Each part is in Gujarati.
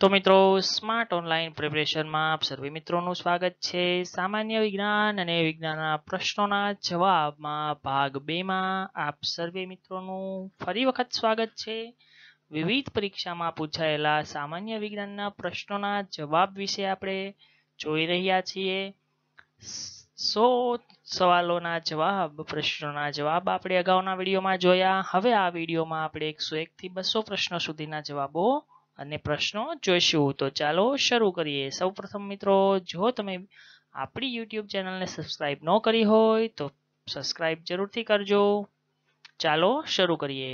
તો મિત્રો સ્માર્ટ ઓનલાઈન પ્રિપરેશનમાં આપ સર્વે મિત્રોનું સ્વાગત છે સામાન્ય વિજ્ઞાન અને વિજ્ઞાનના પ્રશ્નોના જવાબમાં ભાગ બેમાં આપ સર્વે મિત્રોનું ફરી વખત સ્વાગત છે વિવિધ પરીક્ષામાં પૂછાયેલા સામાન્ય વિજ્ઞાનના પ્રશ્નોના જવાબ વિશે આપણે જોઈ રહ્યા છીએ સો સવાલોના જવાબ પ્રશ્નોના જવાબ આપણે અગાઉના વિડીયોમાં જોયા હવે આ વિડીયોમાં આપણે એકસો એકથી બસો પ્રશ્નો સુધીના જવાબો અને પ્રશ્નો જોઈશું તો ચાલો શરૂ કરીએ સૌ પ્રથમ મિત્રો જો તમે આપણી યુટ્યુબ ચેનલને સબસ્ક્રાઇબ ન કરી હોય તો સબસ્ક્રાઇબ જરૂરથી કરજો ચાલો શરૂ કરીએ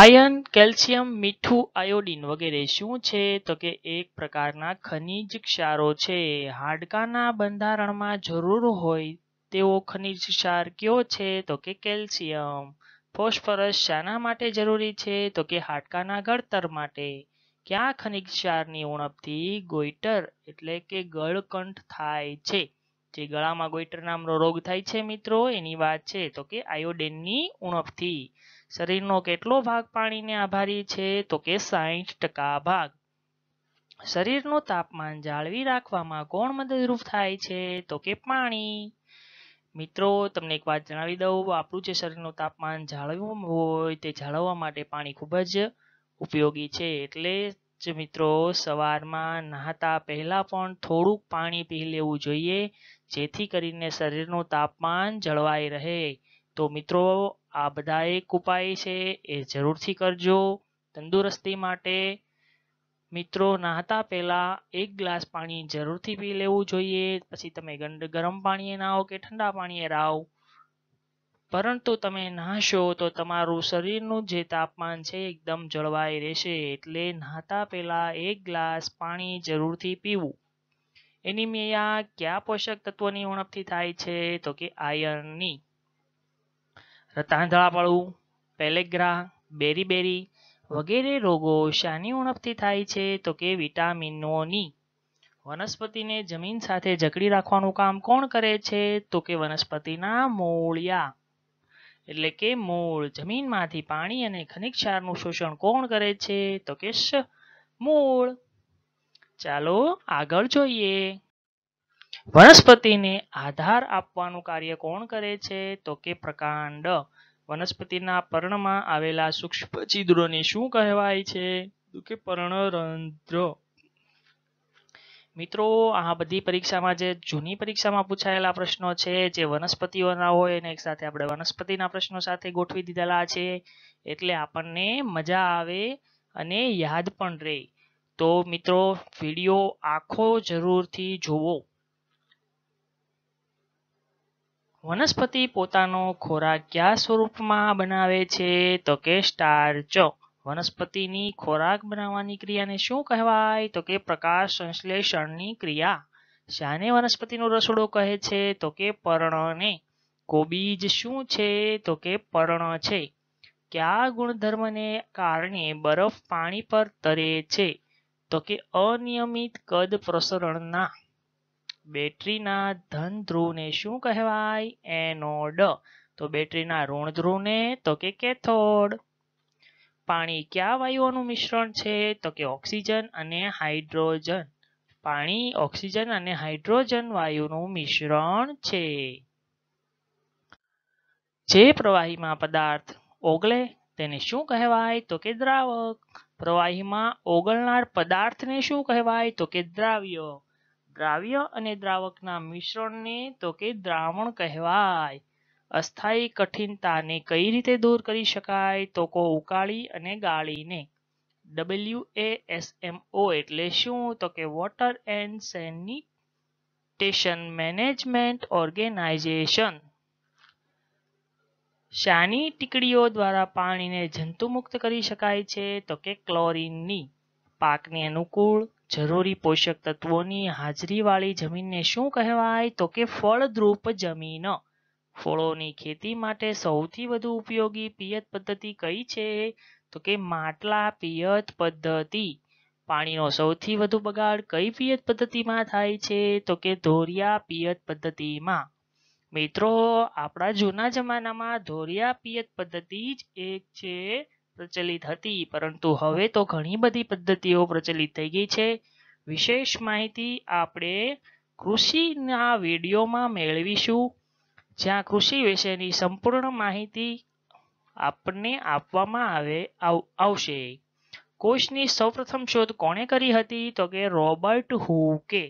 આયર્ન કેલ્શિયમ મીઠું આયોડિન વગેરે શું છે તો કે એક પ્રકારના ખનિજ ક્ષારો છે હાડકાના બંધારણમાં જરૂર હોય તેવો ખનિજ ક્ષાર કયો છે તો કે કેલ્શિયમ ફોસ્ફરસ શાના માટે જરૂરી છે તો કે હાડકાના ઘડતર માટે ક્યાં ખનિજ ક્ષારની ઉણપથી ગોઈટર એટલે કે ગળકંઠ થાય છે જે ગળામાં ગોઈટર નામનો રોગ થાય છે મિત્રો એની વાત છે તો કે આયોડેનની ઉણપથી શરીરનો કેટલો ભાગ પાણીને આભારી છે તો કે સાહીઠ ટકા ભાગ શરીરનું તાપમાન જાળવી રાખવામાં કોણ મદદરૂપ થાય છે તો કે પાણી મિત્રો તમને એક વાત જણાવી દઉં આપણું જે શરીરનું તાપમાન જાળવવું હોય તે જાળવવા માટે પાણી ખૂબ જ ઉપયોગી છે એટલે જ મિત્રો સવારમાં નહાતા પહેલાં પણ થોડુંક પાણી પી લેવું જોઈએ જેથી કરીને શરીરનું તાપમાન જળવાઈ રહે તો મિત્રો આ બધા એક ઉપાય છે એ જરૂરથી કરજો તંદુરસ્તી માટે મિત્રો નાહતા પહેલાં એક ગ્લાસ પાણી જરૂરથી પી લેવું જોઈએ પછી તમે ગરમ પાણીએ નાહો કે ઠંડા પાણીએ રાહો પરંતુ તમે નાહશો તો તમારું શરીરનું જે તાપમાન છે એકદમ જળવાઈ રહેશે એટલે નહાતા પહેલાં એક ગ્લાસ પાણી જરૂરથી પીવું એનિમિયા કયા પોષક તત્વોની ઉણપથી થાય છે તો કે આયર્નની રતાંધળા પડવું પેલેગ્રા બેરી બેરી વગેરે રોગો શાની ઉણપથી થાય છે તો કે વિટામિનોની વનસ્પતિને જમીન સાથે જકડી રાખવાનું કામ કોણ કરે છે તો કે વનસ્પતિના મૂળિયા એટલે કે મૂળ જમીનમાંથી પાણી અને ખનિજ ક્ષારનું શોષણ કોણ કરે છે તો કે મૂળ ચાલો આગળ જોઈએ વનસ્પતિને આધાર આપવાનું કાર્ય કોણ કરે છે તો કે પ્રકાંડ વનસ્પતિના પર્ણમાં આવેલા સૂક્ષ્મ છિદ્રોને શું કહેવાય છે તો કે પર્ણરંધ્ર મિત્રો આ બધી પરીક્ષામાં જે જૂની પરીક્ષામાં પૂછાયેલા પ્રશ્નો છે જે વનસ્પતિઓના હોય એને એકસાથે આપણે વનસ્પતિના પ્રશ્નો સાથે ગોઠવી દીધેલા છે એટલે આપણને મજા આવે અને યાદ પણ રહે તો મિત્રો વિડીયો આખો જરૂરથી જોવો વનસ્પતિ પોતાનો ખોરાક કયા સ્વરૂપમાં બનાવે છે તો કે સ્ટાર્ચ વનસ્પતિની ખોરાક બનાવવાની ક્રિયાને શું કહેવાય તો કે પ્રકાશ સંશ્લેષણની ક્રિયા શાને વનસ્પતિનો રસોડો કહે છે તો કે પર્ણને કોબીજ શું છે તો કે પર્ણ છે કયા ગુણધર્મને કારણે બરફ પાણી પર તરે છે તો કે અનિયમિત કદ પ્રસરણના બેટરીના ધન ધ્રુવને શું કહેવાય એનોડ તો બેટરીના ઋણ ધ્રુવને તો કે કેથોડ પાણી કયા વાયુઓનું મિશ્રણ છે તો કે ઓક્સિજન અને હાઇડ્રોજન પાણી ઓક્સિજન અને હાઇડ્રોજન વાયુનું મિશ્રણ છે જે પ્રવાહીમાં પદાર્થ ઓગળે તેને શું કહેવાય તો કે દ્રાવક પ્રવાહીમાં ઓગળનાર પદાર્થને શું કહેવાય તો કે દ્રાવ્ય દ્રાવ્ય અને દ્રાવકના મિશ્રણને તો કે દ્રાવણ કહેવાય અસ્થાયી કઠિનતાને કઈ રીતે દૂર કરી શકાય તો કો ઉકાળી અને ગાળીને ડબલ્યુ એ એસ એમ ઓ એટલે શું તો કે water and sanitation management organisation શાની ટીકડીઓ દ્વારા પાણીને જંતુમુક્ત કરી શકાય છે તો કે ક્લોરીનની પાકને અનુકૂળ જરૂરી પોષક તત્વોની હાજરીવાળી જમીનને શું કહેવાય તો કે ફળદ્રુપ જમીન ફળોની ખેતી માટે સૌથી વધુ ઉપયોગી પિયત પદ્ધતિ કઈ છે તો કે માટલા પિયત પદ્ધતિ પાણીનો સૌથી વધુ બગાડ કઈ પિયત પદ્ધતિમાં થાય છે તો કે ધોરિયા પિયત પદ્ધતિમાં મિત્રો આપણા જૂના જમાનામાં ધોરિયા પિયત પદ્ધતિ જ એક છે પ્રચલિત હતી પરંતુ હવે તો ઘણી બધી પદ્ધતિઓ પ્રચલિત થઈ ગઈ છે વિશેષ માહિતી આપણે કૃષિના વિડીયોમાં મેળવીશું જ્યાં કૃષિ વિશેની સંપૂર્ણ માહિતી આપણને આપવામાં આવે આવશે કોષની સૌપ્રથમ શોધ કોણે કરી હતી તો કે રોબર્ટ હુકે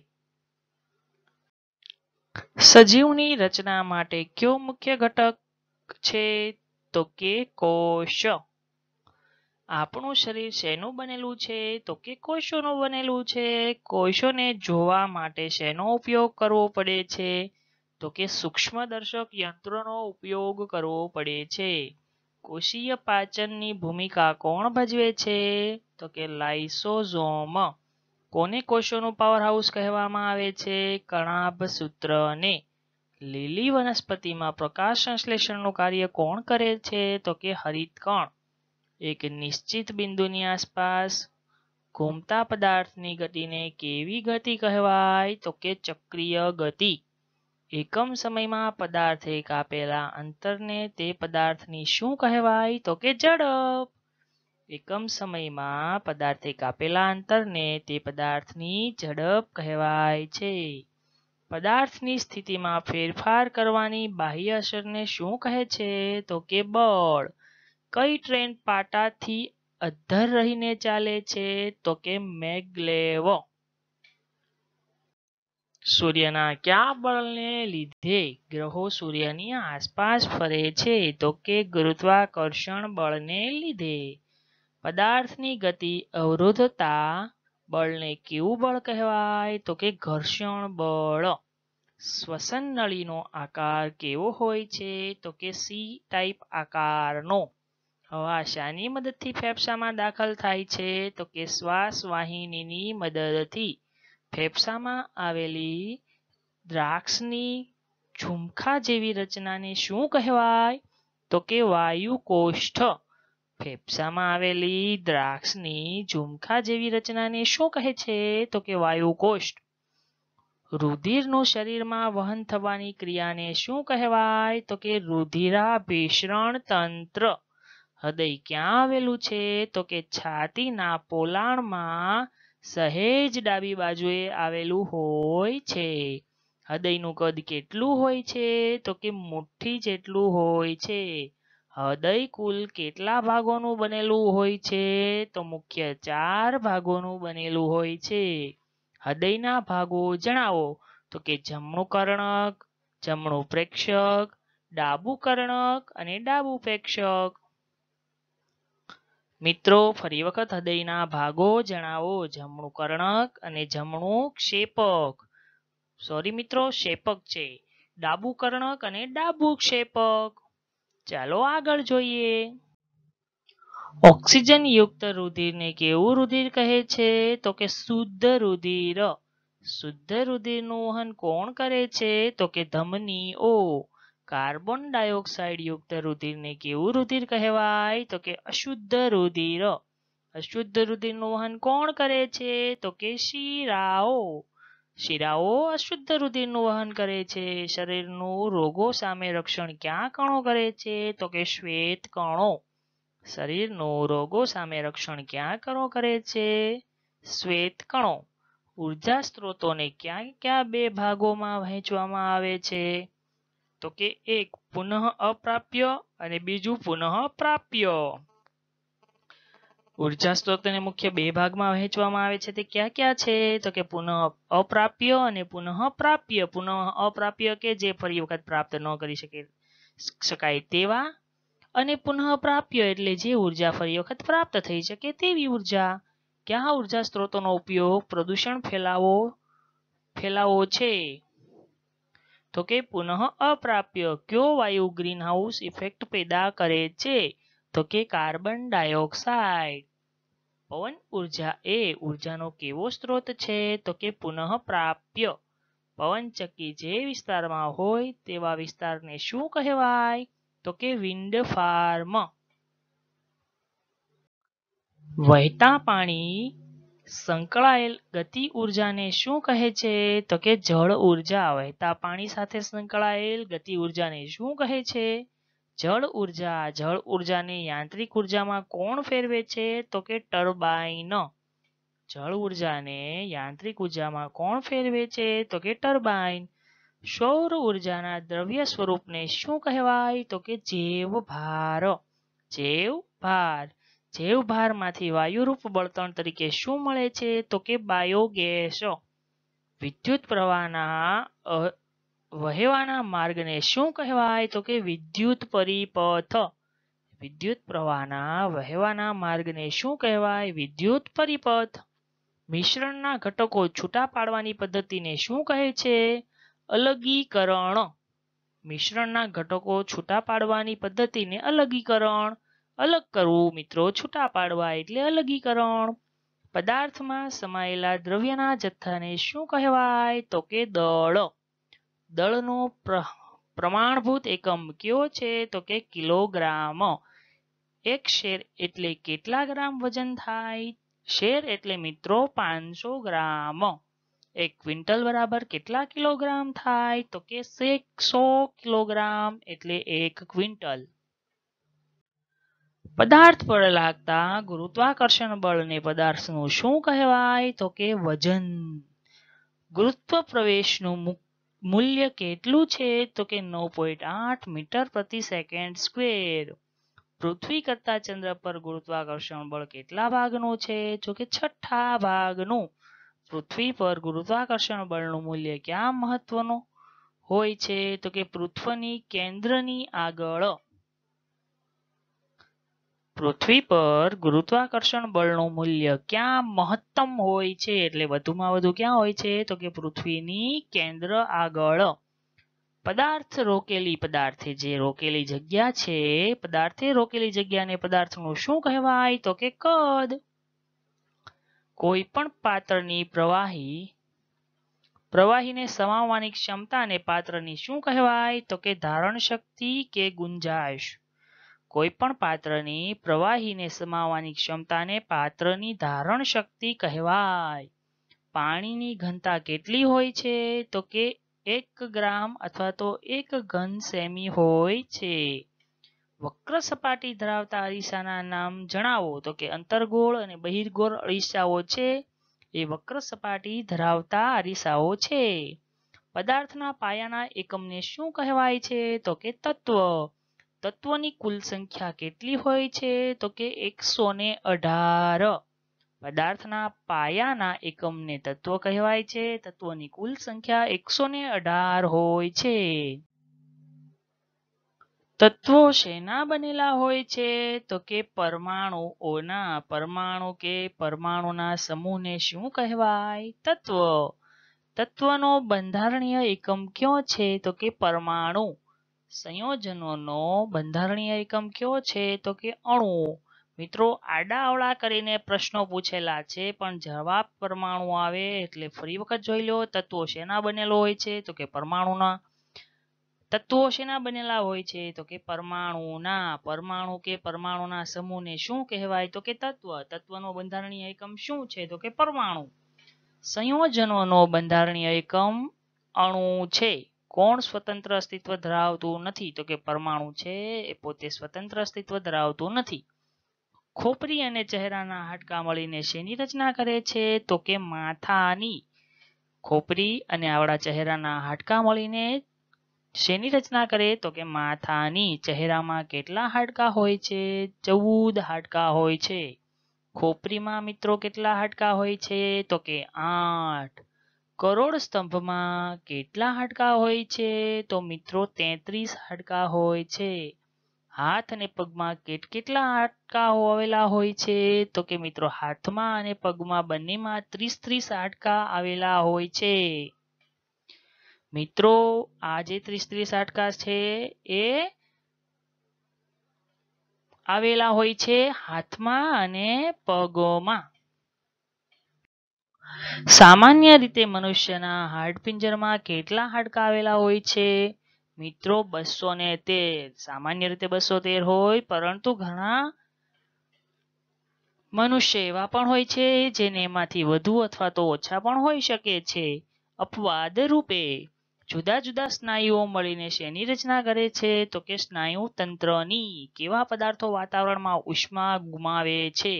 સજીવની રચના માટે કયો મુખ્ય ઘટક છે તો કે કોષ આપણું શરીર શેનું બનેલું છે તો કે કોષોનું બનેલું છે કોષોને જોવા માટે શેનો ઉપયોગ કરવો પડે છે તો કે સૂક્ષ્મદર્શક યંત્રોનો ઉપયોગ કરવો પડે છે કોષીય પાચનની ભૂમિકા કોણ ભજવે છે તો કે લાઇસોઝોમ કોને કોષોનું પાવરહાઉસ કહેવામાં આવે છે કણાભ સૂત્રને લીલી વનસ્પતિમાં પ્રકાશ સંશ્લેષણનું કાર્ય કોણ કરે છે તો કે હરિતકણ એક નિશ્ચિત બિંદુની આસપાસ ઘૂમતા પદાર્થની ગતિને કેવી ગતિ કહેવાય તો કે ચક્રિય ગતિ એકમ સમયમાં પદાર્થે કાપેલા અંતરને તે પદાર્થની શું કહેવાય તો કે ઝડપ એકમ સમયમાં પદાર્થે કાપેલા અંતરને તે પદાર્થની ઝડપ કહેવાય છે પદાર્થની સ્થિતિમાં ફેરફાર કરવાની બાહ્ય અસરને શું કહે છે તો કે બળ કઈ ટ્રેન પાટાથી અધ્ધર રહીને ચાલે છે તો કે મેગ્લેવો સૂર્યના કયા બળને લીધે ગ્રહો સૂર્યની આસપાસ ફરે છે તો કે ગુરુત્વાકર્ષણ બળને લીધે પદાર્થની ગતિ અવરોધતા બળને કેવું બળ કહેવાય તો કે ઘર્ષણ બળ શ્વસન નળીનો આકાર કેવો હોય છે તો કે સી ટાઈપ આકારનો હવા શાની મદદથી ફેફસામાં દાખલ થાય છે તો કે શ્વાસવાહિનીની મદદથી ફેફસામાં આવેલી દ્રાક્ષની ઝુમખા જેવી રચનાને શું કહેવાય તો કે વાયુકોષ્ઠ ફેફસામાં આવેલી દ્રાક્ષની ઝુમખા જેવી રચનાને શું કહે છે તો કે વાયુકોષ્ઠ રુધિરનું શરીરમાં વહન થવાની ક્રિયાને શું કહેવાય તો કે રુધિરાભિસરણ તંત્ર હૃદય ક્યાં આવેલું છે તો કે છાતીના પોલાણમાં સહેજ ડાબી બાજુએ આવેલું હોય છે હૃદયનું કદ કેટલું હોય છે તો કે મુઠ્ઠી જેટલું હોય છે હૃદય કુલ કેટલા ભાગોનું બનેલું હોય છે તો મુખ્ય ચાર ભાગોનું બનેલું હોય છે હૃદયના ભાગો જણાવો તો કે જમણું કર્ણક જમણું પ્રેક્ષક ડાબું કર્ણક અને ડાબું પ્રેક્ષક મિત્રો ફરી વખત હૃદયના ભાગો જણાવો જમણું કર્ણક અને જમણું ક્ષેપક સોરી મિત્રો ક્ષેપક છે ડાબું કર્ણક અને ડાબું ક્ષેપક ચાલો આગળ જોઈએ ઓક્સિજન યુક્ત રુધિરને કેવું રુધિર કહે છે તો કે શુદ્ધ રુધિર શુદ્ધ રુધિરનું વહન કોણ કરે છે તો કે ધમની ઓ કાર્બન ડાયોક્સાઇડ યુક્ત રુધિરને કેવું રુધિર કહેવાય તો કે અશુદ્ધ રુધિર અશુદ્ધ રુધિરનું વહન કોણ કરે છે તો કે શિરાઓ શિરાઓ અશુદ્ધ રુધિરનું વહન કરે છે શરીરનું રોગો સામે રક્ષણ ક્યાં કણો કરે છે તો કે શ્વેત કણો શરીરનું રોગો સામે રક્ષણ ક્યાં કણો કરે છે શ્વેત કણો ઉર્જા સ્ત્રોતોને ક્યાં ક્યાં બે ભાગોમાં વહેંચવામાં આવે છે તો કે એક પુનઃ અપ્રાપ્ય અને બીજું પુનઃ પ્રાપ્ય ઉર્જા સ્ત્રોતને મુખ્ય બે ભાગમાં વહેંચવામાં આવે છે તે ક્યાં ક્યાં છે તો કે પુનઃ અપ્રાપ્ય અને પુનઃ પ્રાપ્ય પુનઃ અપ્રાપ્ય કે જે ફરી વખત પ્રાપ્ત ન કરી શકે શકાય તેવા અને પુનઃ પ્રાપ્ય એટલે જે ઉર્જા ફરી વખત પ્રાપ્ત થઈ શકે તેવી ઉર્જા ક્યાં ઉર્જા સ્ત્રોતોનો ઉપયોગ પ્રદૂષણ ફેલાવો ફેલાવો છે તો કે પુનઃ અપ્રાપ્ય કયો વાયુ ગ્રીન હાઉસ ઇફેક્ટ પેદા કરે છે તો કે કાર્બન ડાયોક્સાઇડ પવન ઉર્જા એ ઉર્જાનો કેવો સ્ત્રોત છે તો કે પુનઃ પ્રાપ્ય પવનચક્કી જે વિસ્તારમાં હોય તેવા વિસ્તારને શું કહેવાય તો કે વિન્ડ ફાર્મ વહેતા પાણી સંકળાયેલ ગતિ ઉર્જાને શું કહે છે તો કે જળ ઉર્જા વહેતા પાણી સાથે સંકળાયેલ ગતિ ઉર્જાને શું કહે છે જળ ઉર્જા જળ ઉર્જાને યાંત્રિક ઉર્જામાં કોણ ફેરવે છે તો કે ટર્બાઇન જળ ઉર્જાને યાંત્રિક ઉર્જામાં કોણ ફેરવે છે તો કે ટર્બાઇન સૌર ઉર્જાના દ્રવ્ય સ્વરૂપને શું કહેવાય તો કે જૈવ ભાર જેવ ભાર જૈવભારમાંથી વાયુરૂપ બળતણ તરીકે શું મળે છે તો કે બાયોગેસ વિદ્યુત પ્રવાહના વહેવાના માર્ગને શું કહેવાય તો કે વિદ્યુત પરિપથ વિદ્યુત પ્રવાહના વહેવાના માર્ગને શું કહેવાય વિદ્યુત પરિપથ મિશ્રણના ઘટકો છૂટા પાડવાની પદ્ધતિને શું કહે છે અલગીકરણ મિશ્રણના ઘટકો છૂટા પાડવાની પદ્ધતિને અલગીકરણ અલગ કરવું મિત્રો છૂટા પાડવા એટલે અલગીકરણ પદાર્થમાં સમાયેલા દ્રવ્યના જથ્થાને શું કહેવાય તો કે દળ દળનો પ્રમાણભૂત એકમ કયો છે તો કે કિલોગ્રામ એક શેર એટલે કેટલા ગ્રામ વજન થાય શેર એટલે મિત્રો પાંચસો ગ્રામ એક ક્વિન્ટલ બરાબર કેટલા કિલોગ્રામ થાય તો કે સો કિલોગ્રામ એટલે એક ક્વિન્ટલ પદાર્થ પર લાગતા ગુરુત્વાકર્ષણ બળને પદાર્થનું શું કહેવાય તો કે વજન ગુરુત્વ પ્રવેશનું મૂલ્ય કેટલું છે તો કે નવ પોઈન્ટ આઠ મીટર પ્રતિ સેકન્ડ સ્ક્વેર પૃથ્વી કરતા ચંદ્ર પર ગુરુત્વાકર્ષણ બળ કેટલા ભાગનું છે જો કે છઠ્ઠા ભાગનું પૃથ્વી પર ગુરુત્વાકર્ષણ બળનું મૂલ્ય ક્યાં મહત્વનું હોય છે તો કે પૃથ્વીની કેન્દ્રની આગળ પૃથ્વી પર ગુરુત્વાકર્ષણ બળનું મૂલ્ય ક્યાં મહત્તમ હોય છે એટલે વધુમાં વધુ ક્યાં હોય છે તો કે પૃથ્વીની કેન્દ્ર આગળ પદાર્થ રોકેલી પદાર્થે જે રોકેલી જગ્યા છે પદાર્થે રોકેલી જગ્યાને પદાર્થનું શું કહેવાય તો કે કદ કોઈ પણ પાત્રની પ્રવાહી પ્રવાહીને સમાવવાની ક્ષમતાને પાત્રની શું કહેવાય તો કે ધારણ શક્તિ કે ગુંજાશ કોઈ પણ પાત્રની પ્રવાહીને સમાવવાની ક્ષમતાને પાત્રની ધારણ શક્તિ કહેવાય પાણીની ઘનતા કેટલી હોય છે તો કે એક ગ્રામ અથવા તો એક ઘન સેમી હોય છે વક્ર સપાટી ધરાવતા અરીસાના નામ જણાવો તો કે અંતરગોળ અને બહિર્ગોળ અરીસાઓ છે એ વક્ર સપાટી ધરાવતા અરીસાઓ છે પદાર્થના પાયાના એકમને શું કહેવાય છે તો કે તત્વ તત્વોની કુલ સંખ્યા કેટલી હોય છે તો કે એકસો ને અઢાર પદાર્થના પાયાના એકમને તત્વ કહેવાય છે તત્વોની કુલ સંખ્યા એકસો ને અઢાર હોય છે તત્વો શેના બનેલા હોય છે તો કે પરમાણુઓના પરમાણુ કે પરમાણુના સમૂહને શું કહેવાય તત્વ તત્વનો બંધારણીય એકમ ક્યો છે તો કે પરમાણુ સંયોજનોનો બંધારણીય એકમ કયો છે તો કે અણુ મિત્રો આડા કરીને પ્રશ્નો પૂછેલા છે પણ જવાબ પરમાણુ આવે એટલે ફરી વખત જોઈ લો તત્વો શેના બનેલો હોય છે તો કે પરમાણુના તત્વો શેના બનેલા હોય છે તો કે પરમાણુના પરમાણુ કે પરમાણુના સમૂહને શું કહેવાય તો કે તત્વ તત્વનો બંધારણીય એકમ શું છે તો કે પરમાણુ સંયોજનોનો બંધારણીય એકમ અણુ છે કોણ સ્વતંત્ર અસ્તિત્વ ધરાવતું નથી તો કે પરમાણુ છે એ પોતે સ્વતંત્ર અસ્તિત્વ ધરાવતું નથી ખોપરી અને ચહેરાના હાડકા મળીને શેની રચના કરે છે તો કે માથાની ખોપરી અને આવડા ચહેરાના હાડકા મળીને શેની રચના કરે તો કે માથાની ચહેરામાં કેટલા હાડકા હોય છે ચૌદ હાડકા હોય છે ખોપરીમાં મિત્રો કેટલા હાડકા હોય છે તો કે આઠ કરોડ સ્તંભમાં કેટલા હાડકા હોય છે તો મિત્રો તેત્રીસ હાડકા હોય છે હાથ અને પગમાં કેટ કેટલા હાડકા આવેલા હોય છે તો કે મિત્રો હાથમાં અને પગમાં બંનેમાં ત્રીસ ત્રીસ હાડકા આવેલા હોય છે મિત્રો આ જે ત્રીસ ત્રીસ હાડકા છે એ આવેલા હોય છે હાથમાં અને પગોમાં સામાન્ય રીતે મનુષ્યના હાડપિંજરમાં કેટલા હાડકાં આવેલા હોય છે મિત્રો બસો ને તેર સામાન્ય રીતે બસો તેર હોય પરંતુ ઘણા મનુષ્ય એવા પણ હોય છે જેને એમાંથી વધુ અથવા તો ઓછા પણ હોઈ શકે છે અપવાદ રૂપે જુદા જુદા સ્નાયુઓ મળીને શેની રચના કરે છે તો કે સ્નાયુ તંત્રની કેવા પદાર્થો વાતાવરણમાં ઉષ્મા ગુમાવે છે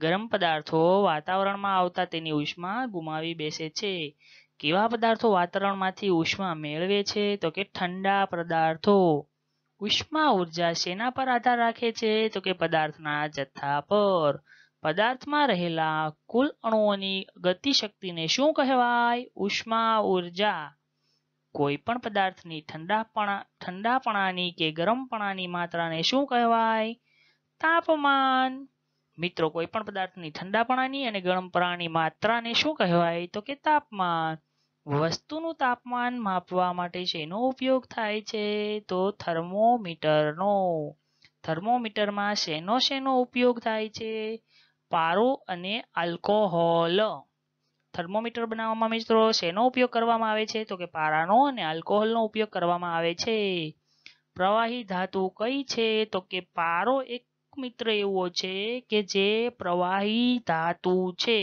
ગરમ પદાર્થો વાતાવરણમાં આવતા તેની ઉષ્મા ગુમાવી બેસે છે કેવા પદાર્થો વાતાવરણમાંથી ઉષ્મા મેળવે છે તો કે ઠંડા પદાર્થો ઉષ્મા ઉર્જા શેના પર આધાર રાખે છે તો કે પદાર્થના જથ્થા પર પદાર્થમાં રહેલા કુલ અણુઓની ગતિ શક્તિને શું કહેવાય ઉષ્મા ઉર્જા કોઈ પણ પદાર્થની ઠંડાપણા ઠંડાપણાની કે ગરમપણાની માત્રાને શું કહેવાય તાપમાન મિત્રો કોઈ પણ પદાર્થની ઠંડાપણાની અને ગરમપણાની માત્રાને શું કહેવાય તો કે તાપમાન વસ્તુનું તાપમાન માપવા માટે શેનો ઉપયોગ થાય છે તો થર્મોમીટરનો થર્મોમીટરમાં શેનો શેનો ઉપયોગ થાય છે પારો અને આલ્કોહોલ થર્મોમીટર બનાવવામાં મિત્રો શેનો ઉપયોગ કરવામાં આવે છે તો કે પારાનો અને આલ્કોહોલનો ઉપયોગ કરવામાં આવે છે પ્રવાહી ધાતુ કઈ છે તો કે પારો એક મિત્ર એવો છે કે જે પ્રવાહી ધાતુ છે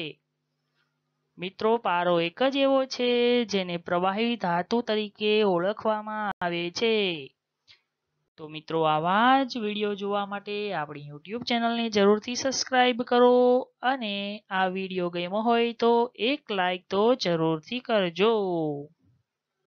મિત્રો પારો એક જ એવો છે જેને પ્રવાહી ધાતુ તરીકે ઓળખવામાં આવે છે તો મિત્રો આવા જ વિડીયો જોવા માટે આપણી યુટ્યુબ ચેનલને જરૂરથી સબસ્ક્રાઇબ કરો અને આ વિડીયો ગમ્યો હોય તો એક લાઈક તો જરૂરથી કરજો